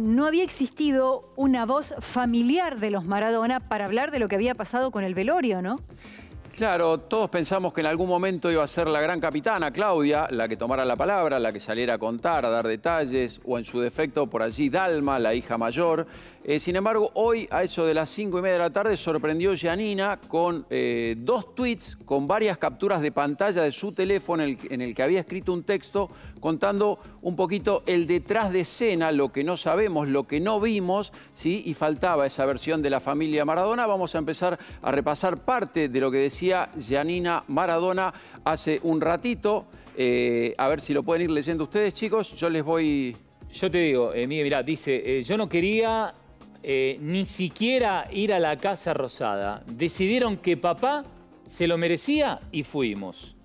no había existido una voz familiar de los Maradona para hablar de lo que había pasado con el velorio, ¿no? Claro, todos pensamos que en algún momento iba a ser la gran capitana, Claudia, la que tomara la palabra, la que saliera a contar, a dar detalles, o en su defecto por allí Dalma, la hija mayor. Eh, sin embargo, hoy a eso de las cinco y media de la tarde sorprendió Janina con eh, dos tweets, con varias capturas de pantalla de su teléfono en el, que había escrito un texto contando un poquito el detrás de escena, lo que no sabemos, lo que no vimos, ¿sí? y faltaba esa versión de la familia Maradona. Vamos a empezar a repasar parte de lo que decía decía Janina Maradona hace un ratito. Eh, a ver si lo pueden ir leyendo ustedes, chicos. Yo les voy... Yo te digo, eh, Miguel, mirá, dice, eh, yo no quería eh, ni siquiera ir a la Casa Rosada. Decidieron que papá se lo merecía y fuimos.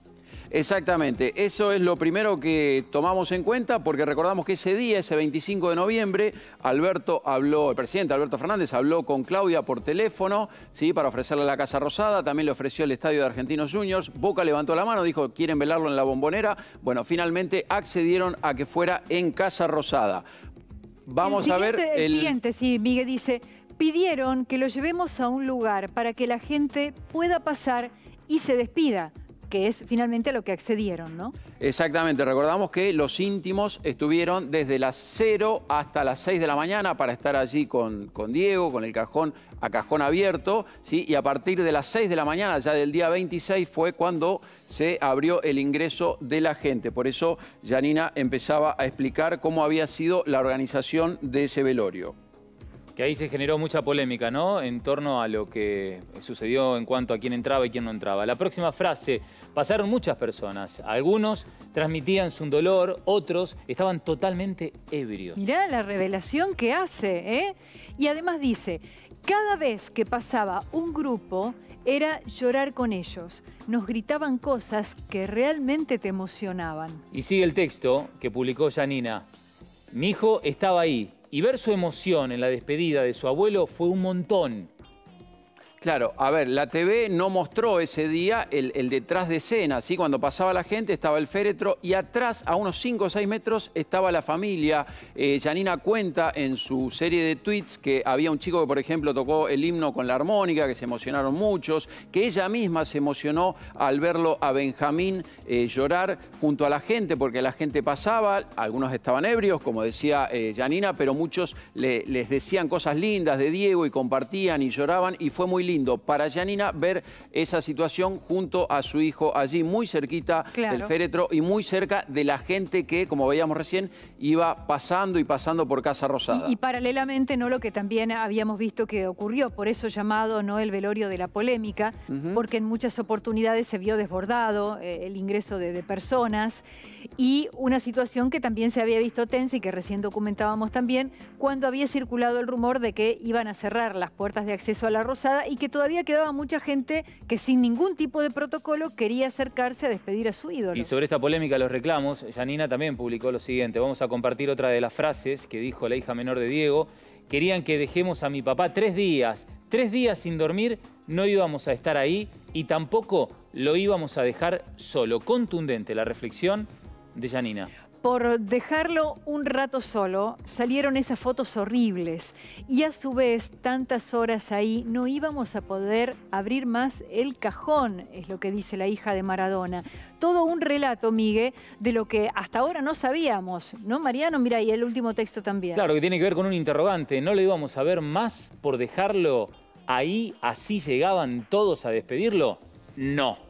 Exactamente, eso es lo primero que tomamos en cuenta porque recordamos que ese día, ese 25 de noviembre, Alberto habló, el presidente Alberto Fernández habló con Claudia por teléfono, ¿sí? para ofrecerle la Casa Rosada, también le ofreció el estadio de Argentinos Juniors, Boca levantó la mano, dijo, "Quieren velarlo en la Bombonera." Bueno, finalmente accedieron a que fuera en Casa Rosada. Vamos a ver el, el siguiente, sí, Miguel dice, "Pidieron que lo llevemos a un lugar para que la gente pueda pasar y se despida." que es finalmente lo que accedieron, ¿no? Exactamente, recordamos que los íntimos estuvieron desde las 0 hasta las 6 de la mañana para estar allí con, con Diego, con el cajón a cajón abierto, ¿sí? y a partir de las 6 de la mañana, ya del día 26, fue cuando se abrió el ingreso de la gente. Por eso Janina empezaba a explicar cómo había sido la organización de ese velorio. Y ahí se generó mucha polémica, ¿no? En torno a lo que sucedió en cuanto a quién entraba y quién no entraba. La próxima frase, pasaron muchas personas. Algunos transmitían su dolor, otros estaban totalmente ebrios. Mirá la revelación que hace, ¿eh? Y además dice, cada vez que pasaba un grupo era llorar con ellos. Nos gritaban cosas que realmente te emocionaban. Y sigue el texto que publicó Janina. Mi hijo estaba ahí, y ver su emoción en la despedida de su abuelo fue un montón. Claro, a ver, la TV no mostró ese día el, detrás de escena, ¿sí? Cuando pasaba la gente estaba el féretro y atrás, a unos 5 o 6 metros, estaba la familia. Eh, Yanina Janina cuenta en su serie de tweets que había un chico que, por ejemplo, tocó el himno con la armónica, que se emocionaron muchos, que ella misma se emocionó al verlo a Benjamín eh, llorar junto a la gente, porque la gente pasaba, algunos estaban ebrios, como decía eh, Yanina, Janina, pero muchos les decían cosas lindas de Diego y compartían y lloraban y fue muy lindo para Janina ver esa situación junto a su hijo allí, muy cerquita del féretro y muy cerca de la gente que, como veíamos recién, iba pasando y pasando por Casa Rosada. Y, paralelamente, no lo que también habíamos visto que ocurrió, por eso llamado no el velorio de la polémica, porque en muchas oportunidades se vio desbordado eh, el ingreso de, de personas y una situación que también se había visto tensa y que recién documentábamos también, cuando había circulado el rumor de que iban a cerrar las puertas de acceso a la Rosada y que todavía quedaba mucha gente que sin ningún tipo de protocolo quería acercarse a despedir a su ídolo. Y sobre esta polémica, los reclamos, Janina también publicó lo siguiente. Vamos a compartir otra de las frases que dijo la hija menor de Diego. Querían que dejemos a mi papá tres días, tres días sin dormir, no íbamos a estar ahí y tampoco lo íbamos a dejar solo. Contundente la reflexión de Janina por dejarlo un rato solo, salieron esas fotos horribles y a su vez tantas horas ahí no íbamos a poder abrir más el cajón, es lo que dice la hija de Maradona. Todo un relato, Miguel, de lo que hasta ahora no sabíamos, ¿no, Mariano? Mira, y el último texto también. Claro, que tiene que ver con un interrogante, no lo íbamos a ver más por dejarlo ahí, así llegaban todos a despedirlo. No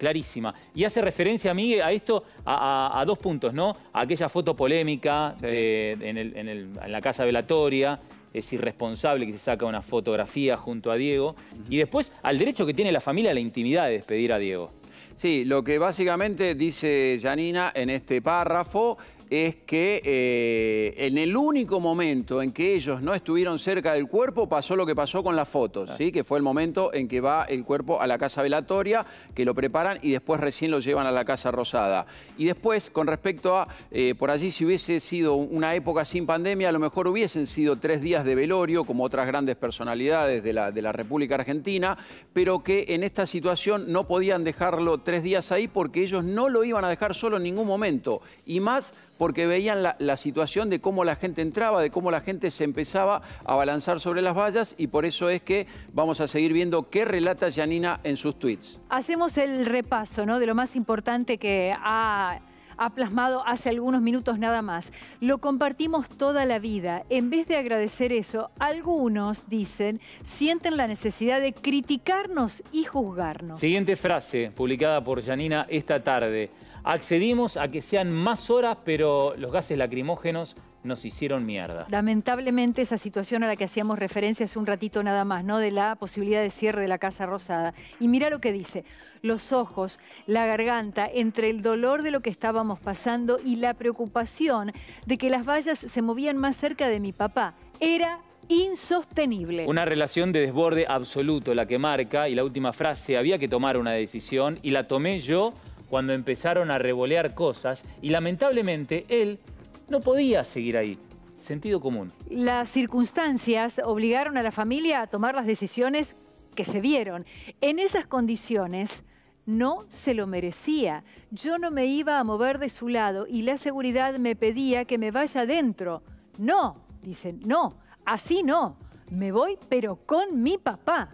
clarísima. Y hace referencia, a esto, a, a dos puntos, ¿no? A aquella foto polémica en, la casa velatoria, es irresponsable que se saca una fotografía junto a Diego, y después al derecho que tiene la familia a la intimidad de despedir a Diego. Sí, lo que básicamente dice Janina en este párrafo es que eh, en el único momento en que ellos no estuvieron cerca del cuerpo pasó lo que pasó con las fotos, ¿sí? que fue el momento en que va el cuerpo a la casa velatoria, que lo preparan y después recién lo llevan a la casa rosada. Y después, con respecto a, eh, por allí si hubiese sido una época sin pandemia, a lo mejor hubiesen sido tres días de velorio, como otras grandes personalidades de la, de la República Argentina, pero que en esta situación no podían dejarlo tres días ahí porque ellos no lo iban a dejar solo en ningún momento. Y más porque veían la, situación de cómo la gente entraba, de cómo la gente se empezaba a balanzar sobre las vallas y por eso es que vamos a seguir viendo qué relata Yanina en sus tweets. Hacemos el repaso ¿no? de lo más importante que ha ha plasmado hace algunos minutos nada más. Lo compartimos toda la vida. En vez de agradecer eso, algunos, dicen, sienten la necesidad de criticarnos y juzgarnos. Siguiente frase, publicada por Yanina esta tarde. Accedimos a que sean más horas, pero los gases lacrimógenos nos hicieron mierda. Lamentablemente esa situación a la que hacíamos referencia hace un ratito nada más, ¿no? De la posibilidad de cierre de la Casa Rosada. Y mira lo que dice, los ojos, la garganta, entre el dolor de lo que estábamos pasando y la preocupación de que las vallas se movían más cerca de mi papá. Era insostenible. Una relación de desborde absoluto, la que marca, y la última frase, había que tomar una decisión y la tomé yo cuando empezaron a revolear cosas y lamentablemente él no podía seguir ahí. Sentido común. Las circunstancias obligaron a la familia a tomar las decisiones que se vieron. En esas condiciones no se lo merecía. Yo no me iba a mover de su lado y la seguridad me pedía que me vaya adentro. No, dicen, no, así no. Me voy, pero con mi papá.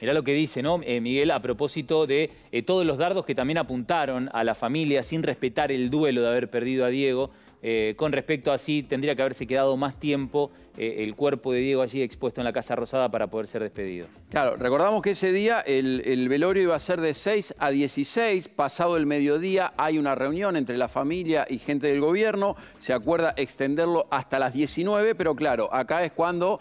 Mirá lo que dice, ¿no, eh, Miguel? A propósito de eh, todos los dardos que también apuntaron a la familia sin respetar el duelo de haber perdido a Diego. Eh, con respecto a si tendría que haberse quedado más tiempo eh, el cuerpo de Diego allí expuesto en la Casa Rosada para poder ser despedido. Claro, recordamos que ese día el, velorio iba a ser de 6 a 16, pasado el mediodía hay una reunión entre la familia y gente del gobierno, se acuerda extenderlo hasta las 19, pero claro, acá es cuando,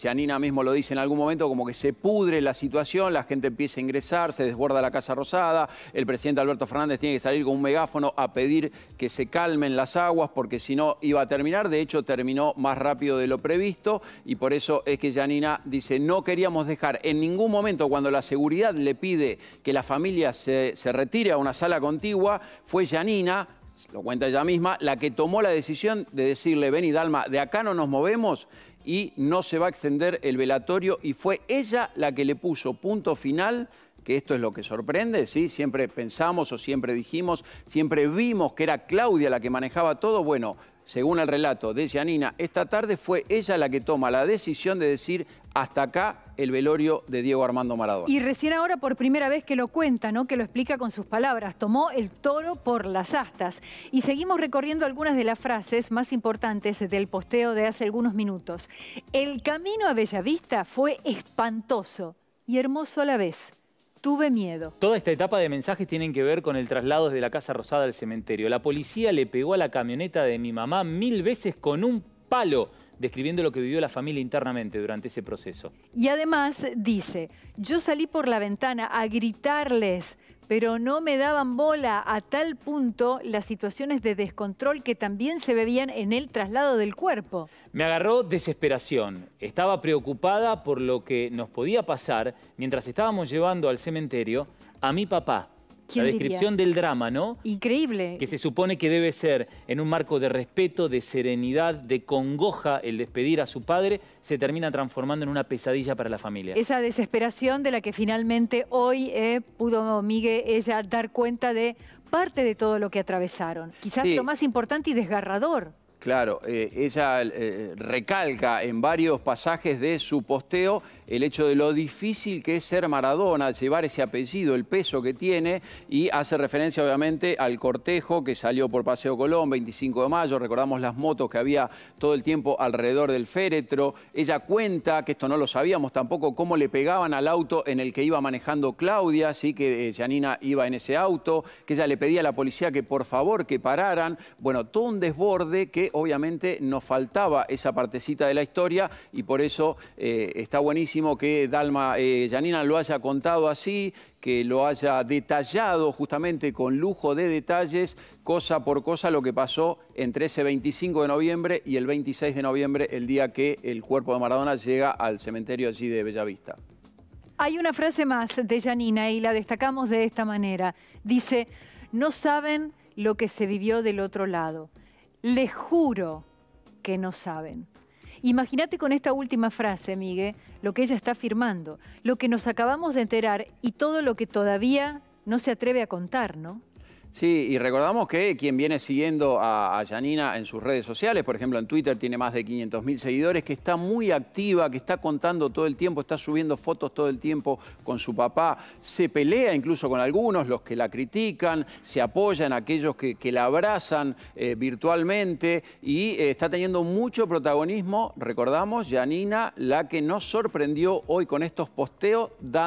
Janina eh, mismo lo dice en algún momento, como que se pudre la situación, la gente empieza a ingresar, se desborda la Casa Rosada, el presidente Alberto Fernández tiene que salir con un megáfono a pedir que se calmen las aguas, porque si no iba a terminar, de hecho terminó más rápido de lo previsto y por eso es que Janina dice, no queríamos dejar en ningún momento cuando la seguridad le pide que la familia se, retire a una sala contigua, fue Janina lo cuenta ella misma, la que tomó la decisión de decirle, vení Dalma, de acá no nos movemos y no se va a extender el velatorio y fue ella la que le puso punto final que esto es lo que sorprende, ¿sí? Siempre pensamos o siempre dijimos, siempre vimos que era Claudia la que manejaba todo. Bueno, según el relato de Janina, esta tarde fue ella la que toma la decisión de decir hasta acá el velorio de Diego Armando Maradona. Y recién ahora por primera vez que lo cuenta, que lo explica con sus palabras, tomó el toro por las astas. Y seguimos recorriendo algunas de las frases más importantes del posteo de hace algunos minutos. El camino a Bellavista fue espantoso y hermoso a la vez. Tuve miedo. Toda esta etapa de mensajes tienen que ver con el traslado desde la Casa Rosada al cementerio. La policía le pegó a la camioneta de mi mamá mil veces con un palo, describiendo lo que vivió la familia internamente durante ese proceso. Y además dice, yo salí por la ventana a gritarles, pero no me daban bola a tal punto las situaciones de descontrol que también se bebían en el traslado del cuerpo. Me agarró desesperación. Estaba preocupada por lo que nos podía pasar mientras estábamos llevando al cementerio a mi papá, la descripción del drama, ¿no? Increíble. Que se supone que debe ser en un marco de respeto, de serenidad, de congoja el despedir a su padre, se termina transformando en una pesadilla para la familia. Esa desesperación de la que finalmente hoy eh, pudo Miguel ella dar cuenta de parte de todo lo que atravesaron. Quizás lo más importante y desgarrador. Claro, eh, ella eh, eh, recalca en varios pasajes de su posteo el hecho de lo difícil que es ser Maradona, llevar ese apellido, el peso que tiene, y hace referencia obviamente al cortejo que salió por Paseo Colón, 25 de mayo, recordamos las motos que había todo el tiempo alrededor del féretro, ella cuenta, que esto no lo sabíamos tampoco, cómo le pegaban al auto en el que iba manejando Claudia, así que Janina iba en ese auto, que ella le pedía a la policía que por favor que pararan, bueno, todo un desborde que obviamente nos faltaba esa partecita de la historia y por eso eh, está buenísimo que Dalma Yanina eh, lo haya contado así, que lo haya detallado justamente con lujo de detalles, cosa por cosa, lo que pasó entre ese 25 de noviembre y el 26 de noviembre, el día que el cuerpo de Maradona llega al cementerio allí de Bellavista. Hay una frase más de Janina y la destacamos de esta manera. Dice, no saben lo que se vivió del otro lado. Les juro que no saben. Imagínate con esta última frase, Miguel, lo que ella está afirmando, lo que nos acabamos de enterar y todo lo que todavía no se atreve a contar, ¿no? Sí, y recordamos que quien viene siguiendo a, Yanina Janina en sus redes sociales, por ejemplo en Twitter tiene más de 500.000 seguidores, que está muy activa, que está contando todo el tiempo, está subiendo fotos todo el tiempo con su papá, se pelea incluso con algunos, los que la critican, se apoyan aquellos que, la abrazan eh, virtualmente y eh, está teniendo mucho protagonismo, recordamos, Janina, la que nos sorprendió hoy con estos posteos dando...